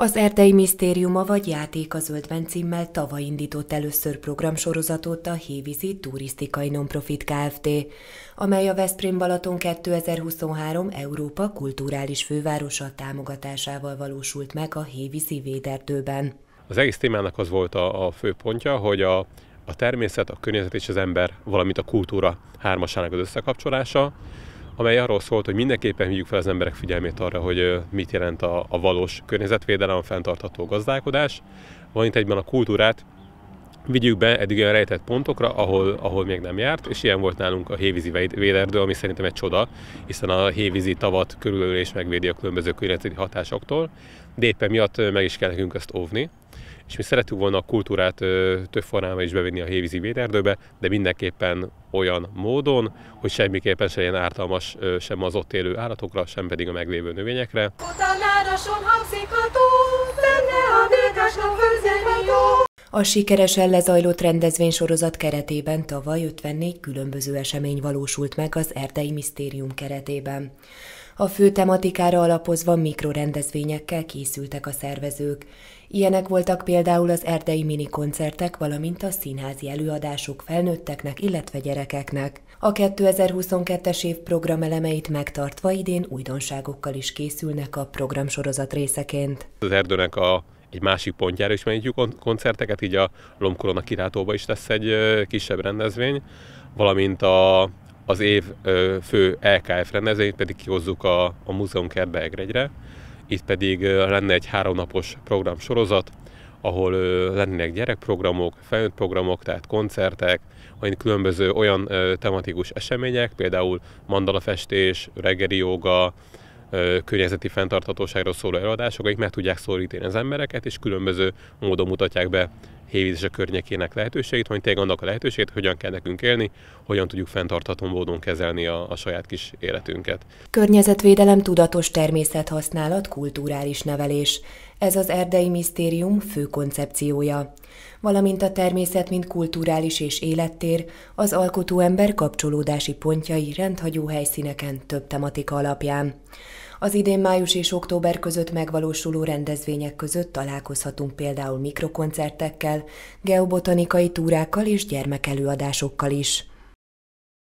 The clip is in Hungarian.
Az Erdei Misztériuma vagy Játék a Zöldben címmel tavaly indított először programsorozatot a Hévízi Turisztikai Nonprofit Kft., amely a Veszprém Balaton 2023 Európa kulturális fővárosa támogatásával valósult meg a Hévízi Véderdőben. Az egész témának az volt a, a fő pontja, hogy a, a természet, a környezet és az ember, valamint a kultúra hármasának az összekapcsolása, amely arról szólt, hogy mindenképpen hívjuk fel az emberek figyelmét arra, hogy mit jelent a, a valós környezetvédelem, a fenntartható gazdálkodás, valamint egyben a kultúrát vigyük be eddig olyan rejtett pontokra, ahol, ahol még nem járt, és ilyen volt nálunk a hévízi véderdő, ami szerintem egy csoda, hiszen a hévízi tavat körülölés megvédi a különböző környezeti hatásoktól, de éppen miatt meg is kell nekünk ezt óvni és mi szerettük volna a kultúrát ö, több formában is bevinni a hévízi véderdőbe, de mindenképpen olyan módon, hogy semmiképpen se ilyen ártalmas ö, sem az ott élő állatokra, sem pedig a meglévő növényekre. Utána, A sikeresen lezajlott rendezvénysorozat keretében tavaly 54 különböző esemény valósult meg az Erdei Misztérium keretében. A fő tematikára alapozva mikrorendezvényekkel készültek a szervezők. Ilyenek voltak például az erdei minikoncertek, valamint a színházi előadások felnőtteknek, illetve gyerekeknek. A 2022-es év elemeit megtartva idén újdonságokkal is készülnek a programsorozat részeként. Az erdőnek a egy másik pontjára is megyünk koncerteket, így a Lomkorona kirátóba is lesz egy kisebb rendezvény, valamint a, az év fő LKF rendezvényt pedig kihozzuk a, a kertbe Egregyre. Itt pedig lenne egy háromnapos program sorozat, ahol lennének gyerekprogramok, felnőtt programok, tehát koncertek, vagy különböző olyan tematikus események, például mandalafestés, reggeri joga, környezeti fenntarthatóságról szóló előadások, akik meg tudják szólítani az embereket, és különböző módon mutatják be hévíz és a környékének lehetőségét, hogy tényleg annak a lehetőségét, hogyan kell nekünk élni, hogyan tudjuk fenntartható módon kezelni a, a saját kis életünket. Környezetvédelem tudatos természethasználat, kulturális nevelés. Ez az Erdei Misztérium fő koncepciója. Valamint a természet, mint kulturális és élettér, az alkotó ember kapcsolódási pontjai rendhagyó helyszíneken több tematika alapján. Az idén május és október között megvalósuló rendezvények között találkozhatunk például mikrokoncertekkel, geobotanikai túrákkal és gyermekelőadásokkal is.